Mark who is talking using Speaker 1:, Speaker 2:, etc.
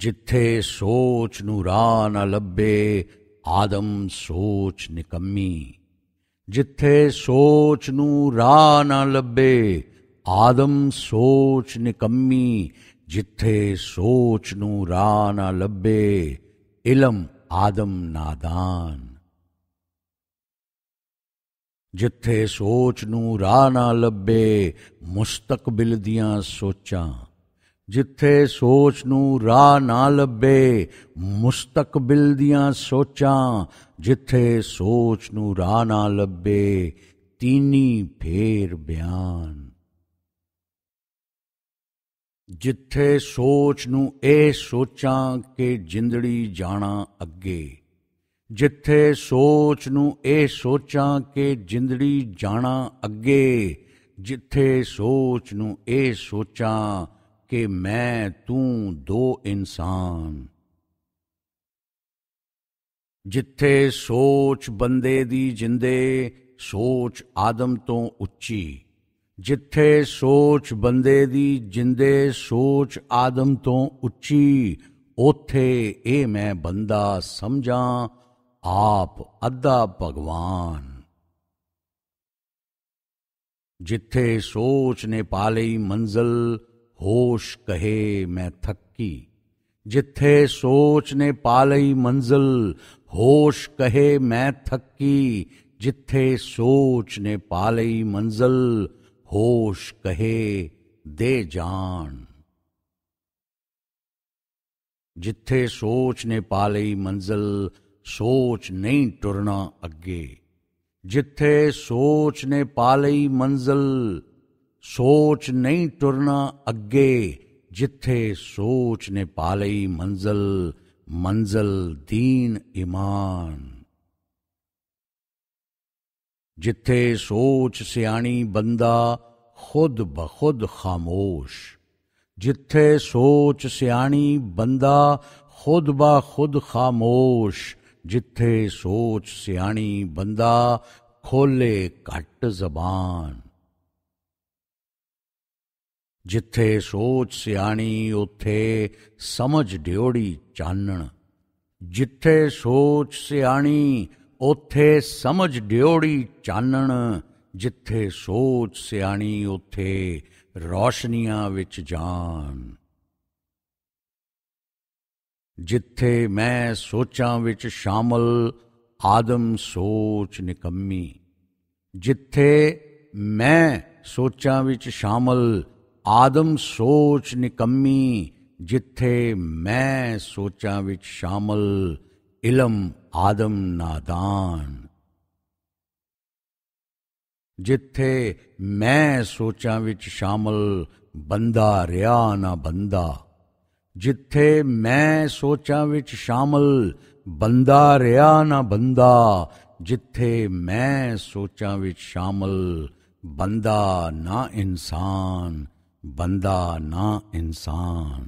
Speaker 1: ਜਿੱਥੇ ਸੋਚ ਨੂੰ ਰਾਹ ਨਾ ਲੱਭੇ ਆਦਮ ਸੋਚ ਨਿਕੰਮੀ ਜਿੱਥੇ ਸੋਚ ਨੂੰ ਰਾਹ ਨਾ ਲੱਭੇ ਆਦਮ ਸੋਚ ਨਿਕੰਮੀ ਜਿੱਥੇ ਸੋਚ ਨੂੰ ਰਾਹ ਨਾ ਲੱਭੇ ਇਲਮ ਆਦਮ ਨਾਦਾਨ ਜਿੱਥੇ ਸੋਚ ਨੂੰ ਰਾਹ ਨਾ ਲੱਭੇ ਮੁਸਤਕਬਲ ਦੀਆਂ ਸੋਚਾਂ ਜਿੱਥੇ ਸੋਚ ਨੂੰ ਰਾਹ ਨਾ ਲੱਭੇ ਮੁਸਤਕਬਲ ਦੀਆਂ ਸੋਚਾਂ ਜਿੱਥੇ ਸੋਚ ਨੂੰ ਰਾਹ ਨਾ ਲੱਭੇ ਤੀਨੀ ਫੇਰ ਬਿਆਨ ਜਿੱਥੇ ਸੋਚ ਨੂੰ ਇਹ ਸੋਚਾਂ ਕਿ ਜਿੰਦੜੀ ਜਾਣਾ ਅੱਗੇ ਜਿੱਥੇ ਸੋਚ ਨੂੰ ਇਹ ਸੋਚਾਂ ਕਿ ਜਿੰਦੜੀ ਜਾਣਾ ਅੱਗੇ ਜਿੱਥੇ ਸੋਚ ਨੂੰ ਇਹ ਸੋਚਾਂ ਕਿ ਮੈਂ ਤੂੰ ਦੋ ਇਨਸਾਨ ਜਿੱਥੇ ਸੋਚ ਬੰਦੇ ਦੀ ਜਿੰਦੇ ਸੋਚ ਆਦਮ ਤੋਂ ਉੱਚੀ ਜਿੱਥੇ ਸੋਚ ਬੰਦੇ ਦੀ ਜਿੰਦੇ ਸੋਚ ਆਦਮ ਤੋਂ ਉੱਚੀ ਉਥੇ ਇਹ ਮੈਂ ਬੰਦਾ ਸਮਝਾਂ ਆਪ ਅੱਧਾ ਭਗਵਾਨ ਜਿੱਥੇ ਸੋਚ ਨੇ ਪਾ ਲਈ ਮੰਜ਼ਲ ਹੋਸ਼ ਕਹੇ ਮੈਂ ਥੱਕੀ ਜਿੱਥੇ ਸੋਚ ਨੇ ਪਾ ਲਈ ਮੰਜ਼ਲ ਹੋਸ਼ ਕਹੇ ਮੈਂ ਥੱਕੀ ਜਿੱਥੇ ਸੋਚ ਨੇ ਪਾ ਲਈ ਮੰਜ਼ਲ ਹੋਸ਼ ਕਹੇ ਦੇ ਜਾਣ ਜਿੱਥੇ ਸੋਚ ਨੇ ਪਾ ਲਈ ਮੰਜ਼ਲ ਸੋਚ ਨਹੀਂ ਟੁਰਨਾ ਅੱਗੇ ਜਿੱਥੇ ਸੋਚ ਨੇ ਪਾ ਲਈ ਮੰਜ਼ਲ ਸੋਚ ਨਹੀਂ ਟੁਰਨਾ ਅੱਗੇ ਜਿੱਥੇ ਸੋਚ ਨੇ ਪਾ ਲਈ ਮੰਜ਼ਲ ਮੰਜ਼ਲ ਦੀਨ ਇਮਾਨ ਜਿੱਥੇ ਸੋਚ ਸਿਆਣੀ ਬੰਦਾ ਖੁਦ ਬਖੁਦ ਖਾਮੋਸ਼ ਜਿੱਥੇ ਸੋਚ ਸਿਆਣੀ ਬੰਦਾ ਖੁਦ ਬਾ ਖੁਦ ਖਾਮੋਸ਼ ਜਿੱਥੇ ਸੋਚ ਸਿਆਣੀ ਬੰਦਾ ਖੋਲੇ ਘੱਟ ਜ਼ਬਾਨ ਜਿੱਥੇ ਸੋਚ ਸਿਆਣੀ ਉਥੇ ਸਮਝ ਡਿਉੜੀ ਚਾਨਣ ਜਿੱਥੇ ਸੋਚ ਸਿਆਣੀ ਉਥੇ ਸਮਝ ਡਿਉੜੀ ਚਾਨਣ ਜਿੱਥੇ ਸੋਚ ਸਿਆਣੀ ਉਥੇ ਰੋਸ਼ਨੀਆਂ ਵਿੱਚ ਜਾਣ ਜਿੱਥੇ ਮੈਂ ਸੋਚਾਂ ਵਿੱਚ ਸ਼ਾਮਲ ਆਦਮ ਸੋਚ ਨਿਕੰਮੀ ਜਿੱਥੇ ਮੈਂ ਸੋਚਾਂ ਵਿੱਚ ਸ਼ਾਮਲ ਆਦਮ ਸੋਚ ਨਿਕੰਮੀ ਜਿੱਥੇ ਮੈਂ ਸੋਚਾਂ ਵਿੱਚ ਸ਼ਾਮਲ ਇਲਮ ਆਦਮ ਨਾਦਾਨ ਜਿੱਥੇ ਮੈਂ ਸੋਚਾਂ ਵਿੱਚ ਸ਼ਾਮਲ ਬੰਦਾ ਰਿਆ ਨਾ ਬੰਦਾ ਜਿੱਥੇ ਮੈਂ ਸੋਚਾਂ ਵਿੱਚ ਸ਼ਾਮਲ ਬੰਦਾ ਰਿਆ ਨਾ ਬੰਦਾ ਜਿੱਥੇ ਮੈਂ ਸੋਚਾਂ ਵਿੱਚ ਸ਼ਾਮਲ ਬੰਦਾ ਨਾ ਇਨਸਾਨ ਬੰਦਾ ਨਾ ਇਨਸਾਨ